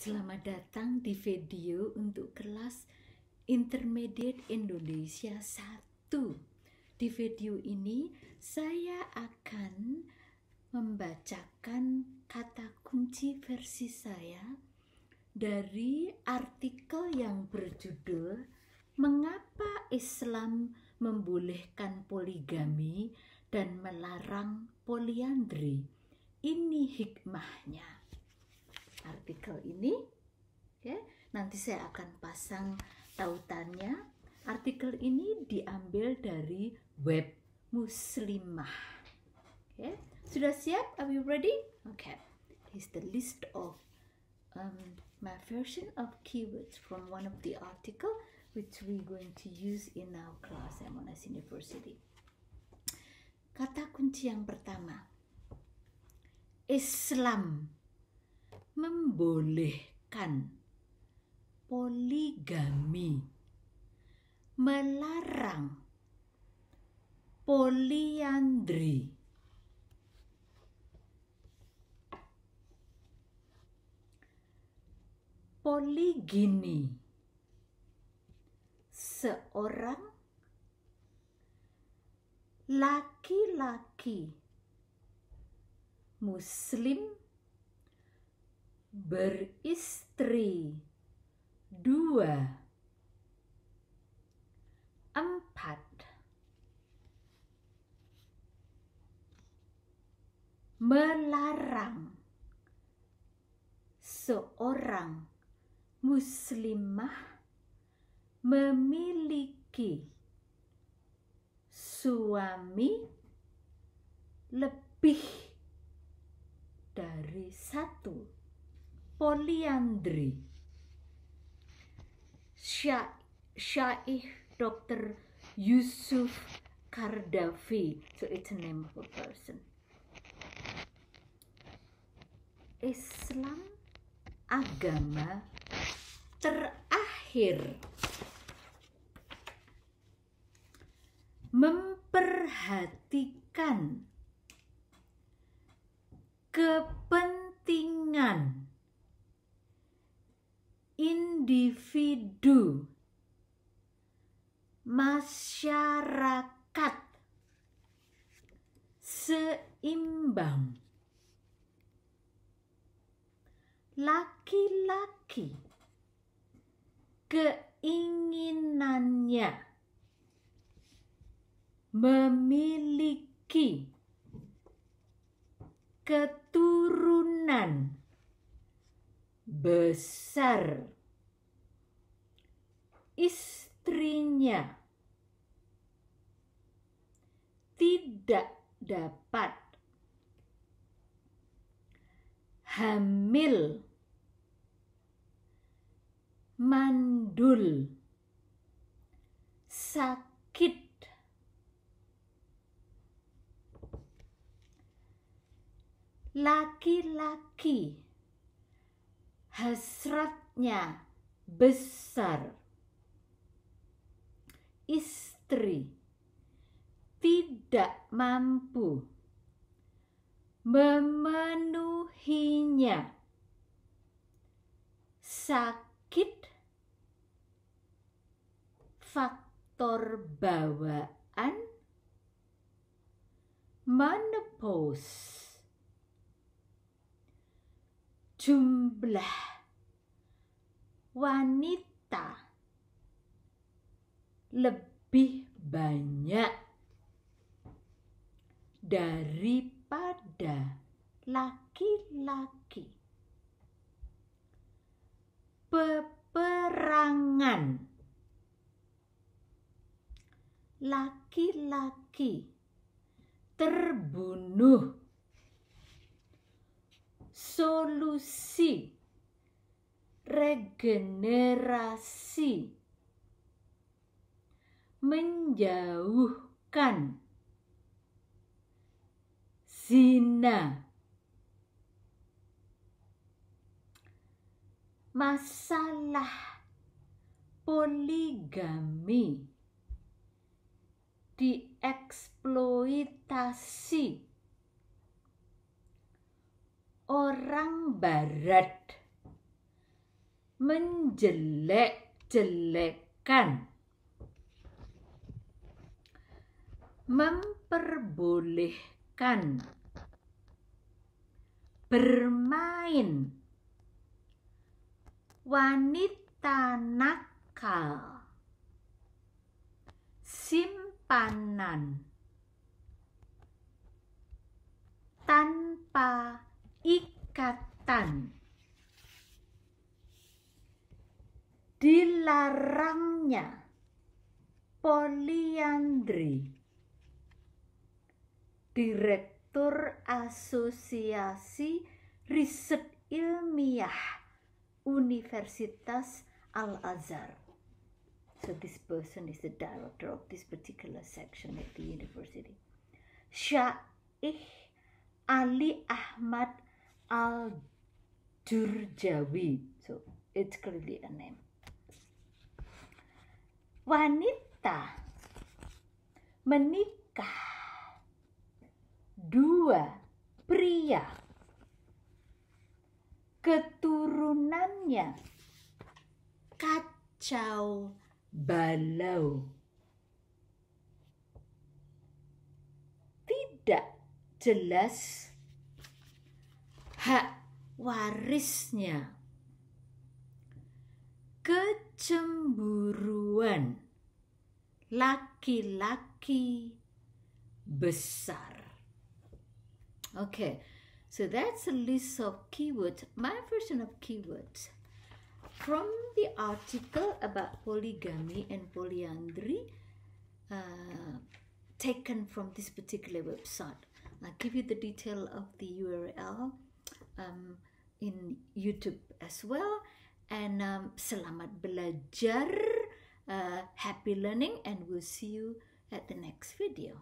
Selamat datang di video untuk kelas Intermediate Indonesia 1. Di video ini saya akan membacakan kata kunci versi saya dari artikel yang berjudul Mengapa Islam membolehkan poligami dan melarang poliandri? Ini hikmahnya artikel ini ya nanti saya akan pasang tautannya artikel ini diambil dari web muslimah ya sudah siap are you ready okay here's the list of um, my version of keywords from one of the article which we going to use in our class at Monash University kata kunci yang pertama Islam membolehkan poligami, melarang poliandri. Poligini seorang laki-laki Muslim beristri dua empat melarang seorang muslimah memiliki suami lebih dari satu poliandri. Syaikh Syaih Dr. Yusuf Kardafi, so it's a name of a person. Islam agama terakhir memperhatikan kepentingan individu, masyarakat, seimbang, laki-laki, keinginannya, memiliki, keturunan, besar istrinya tidak dapat hamil mandul sakit laki-laki hasratnya besar istri, tidak mampu memenuhinya, sakit, faktor bawaan, menopause, jumlah wanita lebih banyak daripada laki-laki. Peperangan laki-laki terbunuh. Solusi regenerasi menjauhkan zina masalah poligami dieksploitasi orang barat menjelek-jelekkan memperbolehkan bermain wanita nakal simpanan tanpa ikatan dilarangnya poliandri Direktur Asosiasi Riset Ilmiah Universitas Al-Azhar. So this person is the director of this particular section at the university. Syaikh Ali Ahmad Al-Durjawi. So it's clearly a name. Wanita menikah dua pria keturunannya kacau balau tidak jelas hak warisnya kecemburuan laki-laki besar Okay, so that's a list of keywords, my version of keywords. From the article about polygamy and polyandry uh, taken from this particular website. I'll give you the detail of the URL um, in YouTube as well. And um, selamat belajar, uh, happy learning, and we'll see you at the next video.